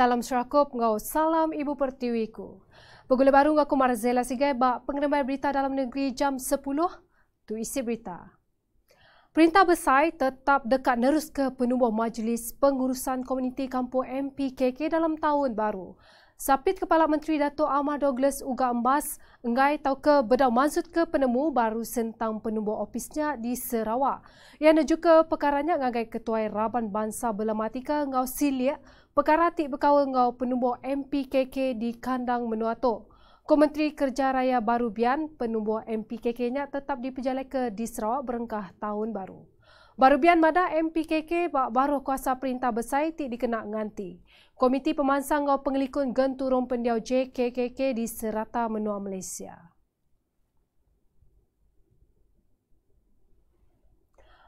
Salam Syarakop ngau salam Ibu Pertiwiku. Pukul baru ngaku Marzela Sigai ba pengembara berita dalam negeri jam 10 tu isi berita. Perintah besar tetap dekat nerus ke penubuh Majlis Pengurusan Komuniti Kampung MPKK dalam tahun baru. Sapit Kepala Menteri Datuk Ahmad Douglas Uga Embas enggai tahu ke bedau maksud ke penemu baru sentang penumbuh ofisnya di Sarawak. Yang ada juga perkaranya ngagai ketua Raban Bansa Belamatika ngau Silia perkara tik berkawal ngau penumbuh MPKK di Kandang Menua Tok. Komentri Kerja Raya Baru Bian, penumbuh MPKK-nya tetap dipejalai ke di Sarawak berengkah tahun baru. Baru Bian mada MPKK bak baru kuasa perintah besai ti dikenak nganti. Komiti Pemansang Ngau Pengelikun Genturung Pendiau JKKK di Serata Menua Malaysia.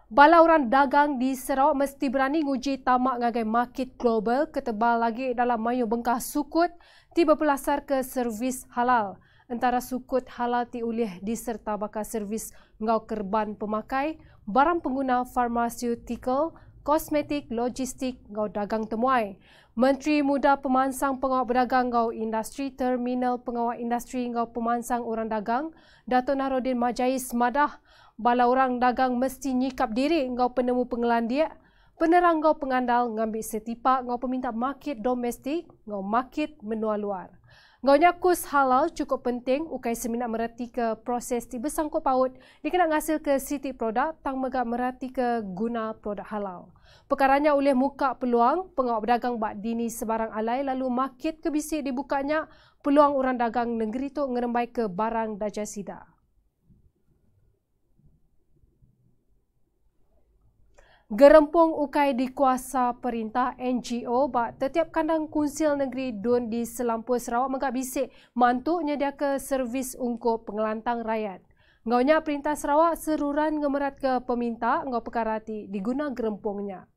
Bala orang dagang di Sarawak mesti berani nguji tamak ngagai market global ketebal lagi dalam mayu bengkah sukut tiba pelasar ke servis halal antara sukut halati ulih diserta bakal servis ngau kerban pemakai, barang pengguna farmasiutikal, kosmetik, logistik ngau dagang temuai. Menteri Muda Pemansang Pengawal Berdagang ngau Industri Terminal Pengawal Industri ngau Pemansang Orang Dagang, Dato' Narodin Majais Madah, bala orang dagang mesti nyikap diri ngau penemu pengelandia, penerang ngau pengandal ngambil setipak ngau peminta market domestik ngau market menua luar. Gaunya kus halal cukup penting ukai seminat merati ke proses tiba sangkut paut dikena ngasil ke siti produk tang mega merati ke guna produk halal. Pekaranya oleh muka peluang pengawal berdagang bak dini sebarang alai lalu market ke dibukanya peluang orang dagang negeri itu ngerembai ke barang dajah sidak. Gerempung ukai di kuasa perintah NGO bak tetiap kandang kunsil negeri dun di Selampur Sarawak menggap bisik mantuknya dia ke servis ungkup pengelantang rakyat. Ngaunya perintah Sarawak seruran ngemerat ke peminta ngau pekarati diguna gerempungnya.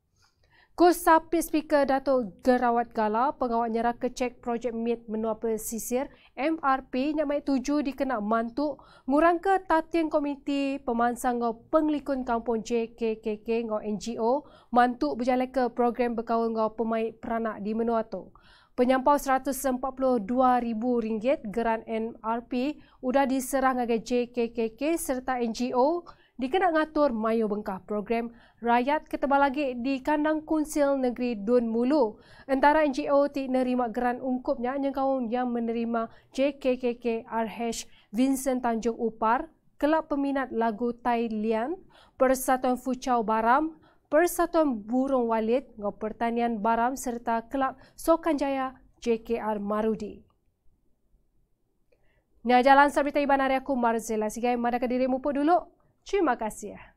Kursa Pit Speaker Dato' Gerawat Gala, pengawal neraka kecek projek MIT Menua Pesisir, MRP, yang baik tuju dikenak mantuk, ngurang ke tatian komiti pemansang ngau penglikun kampung JKKK ngau NGO, mantuk berjalan ke program berkawal ngau pemain peranak di Menua tu. Penyampau RM142,000 geran MRP sudah diserah agak JKKK serta NGO, dikenak ngatur mayu bengkah program rakyat ketebal lagi di kandang kunsil negeri Dun Mulu. Antara NGO ti nerima geran ungkupnya yang kaum yang menerima JKKK RH Vincent Tanjung Upar, Kelab Peminat Lagu Tai Lian, Persatuan Fucau Baram, Persatuan Burung Walid, Ngau Pertanian Baram serta Kelab Sokan Jaya JKR Marudi. Nya jalan sabita iban area aku Marzela. Sigai mada ke dirimu pun dulu. 去马加西亚。